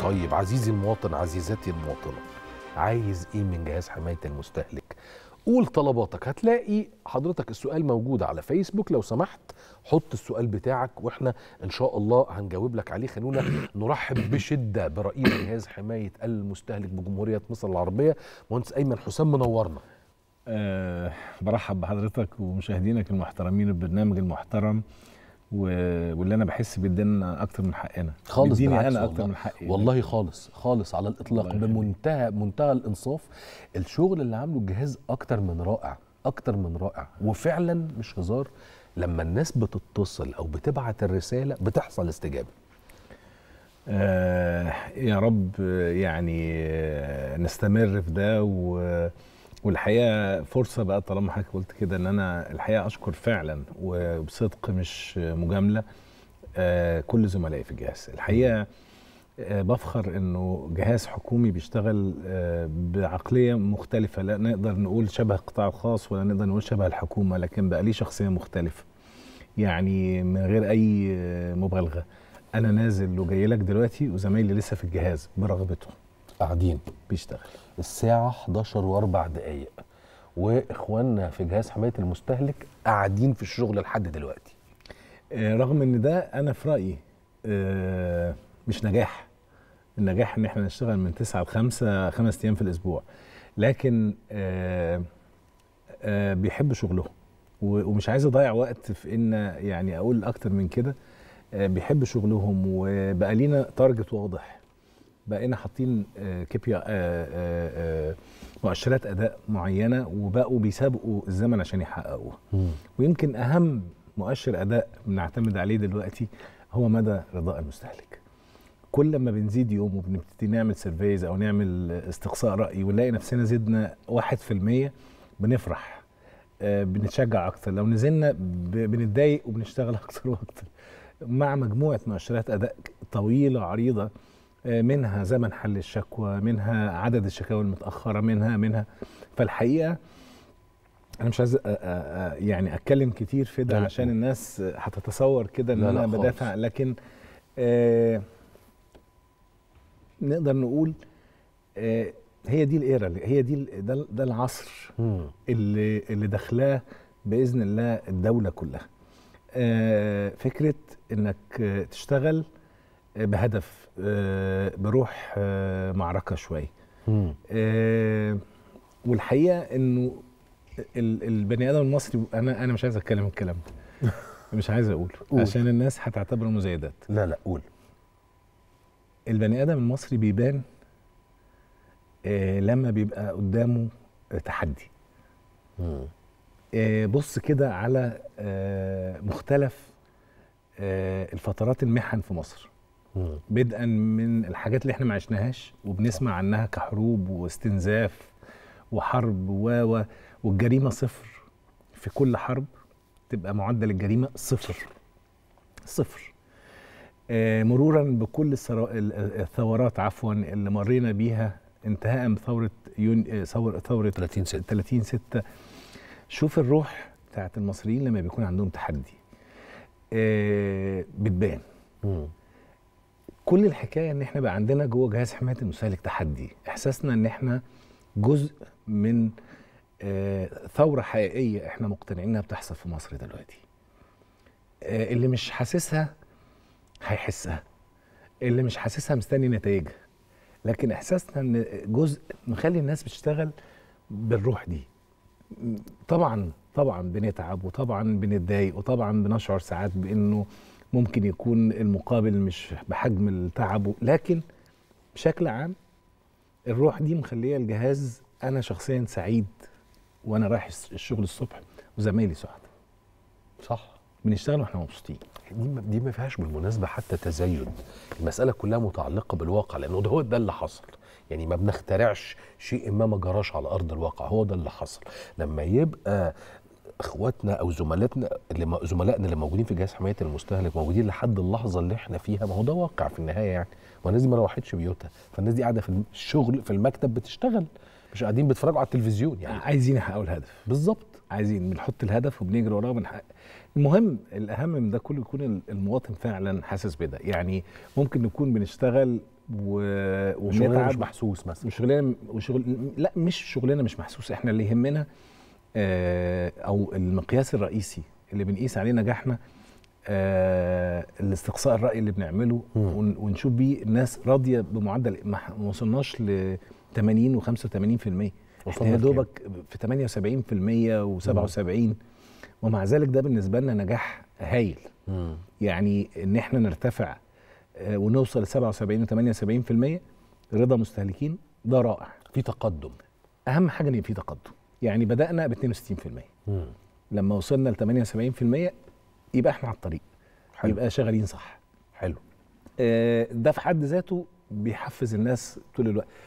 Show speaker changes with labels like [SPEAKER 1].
[SPEAKER 1] طيب عزيزي المواطن عزيزتي المواطنة عايز ايه من جهاز حماية المستهلك قول طلباتك هتلاقي حضرتك السؤال موجود على فيسبوك لو سمحت حط السؤال بتاعك واحنا ان شاء الله هنجاوب لك عليه خلونا نرحب بشده برئيس جهاز حمايه المستهلك بجمهوريه مصر العربيه مهندس ايمن حسام منورنا أه برحب بحضرتك ومشاهدينك المحترمين البرنامج المحترم
[SPEAKER 2] واللي انا بحس بيدينا
[SPEAKER 1] اكتر من حقنا خالص بيديني انا اكتر من حقي والله خالص خالص على الاطلاق بمنتهى منتهى الانصاف الشغل اللي عامله الجهاز اكتر من رائع اكتر من رائع وفعلا مش هزار لما الناس بتتصل او بتبعت الرساله بتحصل استجابه آه
[SPEAKER 2] يا رب يعني نستمر في ده و والحقيقه فرصه بقى طالما حضرتك قلت كده ان انا الحقيقه اشكر فعلا وبصدق مش مجامله آه، كل زملائي في الجهاز الحقيقه آه، بفخر انه جهاز حكومي بيشتغل آه، بعقليه مختلفه لا نقدر نقول شبه القطاع الخاص ولا نقدر نقول شبه الحكومه لكن بقى ليه شخصيه مختلفه يعني من غير اي مبالغه انا نازل وجاي لك دلوقتي وزمايلي
[SPEAKER 1] لسه في الجهاز برغبتهم قاعدين بيشتغل الساعه 11 و4 دقائق واخواننا في جهاز حمايه المستهلك قاعدين في الشغل لحد دلوقتي آه، رغم ان ده انا في رايي آه، مش نجاح
[SPEAKER 2] النجاح ان احنا نشتغل من 9 ل 5 خمس ايام في الاسبوع لكن آه، بيحب شغلهم ومش عايز اضيع وقت في ان يعني اقول اكتر من كده بيحب شغلهم وبقى لينا تارجت واضح بقينا حاطين آه، كيبيا آه، آه، مؤشرات اداء معينه وبقوا بيسابقوا الزمن عشان يحققوها ويمكن اهم مؤشر اداء بنعتمد عليه دلوقتي هو مدى رضاء المستهلك كل ما بنزيد يوم وبنبتدي نعمل سيرفيز او نعمل استقصاء راي ونلاقي نفسنا زدنا 1% بنفرح بنتشجع اكتر لو نزلنا بنتضايق وبنشتغل اكتر واكتر مع مجموعه مؤشرات اداء طويله عريضه آه، منها زمن حل الشكوى منها عدد الشكاوى المتاخره منها منها فالحقيقه انا مش عايز آه، آه، يعني اتكلم كتير في ده عشان الناس هتتصور كده ان انا بدافع لكن آه نقدر نقول آه هي دي الايرا هي دي ده, ده العصر اللي اللي داخلاه باذن الله الدوله كلها آه فكره انك تشتغل بهدف آه، بروح آه، معركه شويه آه، والحقيقه انه البني ادم المصري انا انا مش عايز اتكلم الكلام ده مش عايز اقوله عشان الناس هتعتبره مزايدات لا لا قول البني ادم المصري بيبان لما بيبقى قدامه تحدي بص كده على مختلف الفترات المحن في مصر بدءا من الحاجات اللي احنا ما عشناهاش وبنسمع عنها كحروب واستنزاف وحرب و والجريمه صفر في كل حرب تبقى معدل الجريمه صفر صفر آه، مرورا بكل الثورات عفوا اللي مرينا بيها انتهاء بثوره ثوره يون... آه، ثوره 30 6 30 6 شوف الروح بتاعت المصريين لما بيكون عندهم تحدي آه، بتبان كل الحكايه ان احنا بقى عندنا جوه جهاز حمايه المستهلك تحدي احساسنا ان احنا جزء من آه ثوره حقيقيه احنا مقتنعين انها بتحصل في مصر دلوقتي آه اللي مش حاسسها هيحسها اللي مش حاسسها مستني نتائجها لكن احساسنا ان جزء مخلي الناس بتشتغل بالروح دي طبعا طبعا بنتعب وطبعا بنتضايق وطبعا بنشعر ساعات بانه ممكن يكون المقابل مش بحجم التعب لكن بشكل عام الروح دي مخليه الجهاز انا شخصيا سعيد
[SPEAKER 1] وانا رايح الشغل الصبح وزمايلي سعد صح بنشتغل واحنا مبسوطين دي دي ما فيهاش بالمناسبه حتى تزايد المساله كلها متعلقه بالواقع لانه ده هو ده اللي حصل يعني ما بنخترعش شيء ما ما جراش على ارض الواقع هو ده اللي حصل لما يبقى اخواتنا او زملاتنا اللي زملائنا اللي موجودين في جهاز حمايه المستهلك موجودين لحد اللحظه اللي احنا فيها ما هو ده واقع في النهايه يعني ما الناس دي ما روحتش بيوتها فالناس دي قاعده في الشغل في المكتب بتشتغل مش قاعدين بيتفرجوا على التلفزيون يعني عايزين يحققوا الهدف بالظبط عايزين بنحط الهدف وبنجري وراه وبنحقق المهم
[SPEAKER 2] الاهم من ده كله يكون المواطن فعلا حاسس بده يعني ممكن نكون بنشتغل و... وبنتعب مش محسوس مثلا وشغلانه وشغل لا مش شغلنا مش محسوس احنا اللي يهمنا آه، او المقياس الرئيسي اللي بنقيس عليه نجاحنا آه، الاستقصاء الراي اللي بنعمله ونشوف بيه الناس راضيه بمعدل ما وصلناش ل 80 و85% احنا يا دوبك في 78% و77 ومع ذلك ده بالنسبه لنا نجاح هايل يعني ان احنا نرتفع آه، ونوصل ل 77 و78% رضا مستهلكين ده رائع في تقدم اهم حاجه ان في تقدم يعني بدانا ب 62% مم. لما وصلنا ل 78% يبقى احنا على الطريق حلو. يبقى شغالين صح حلو آه، ده في حد ذاته بيحفز الناس طول الوقت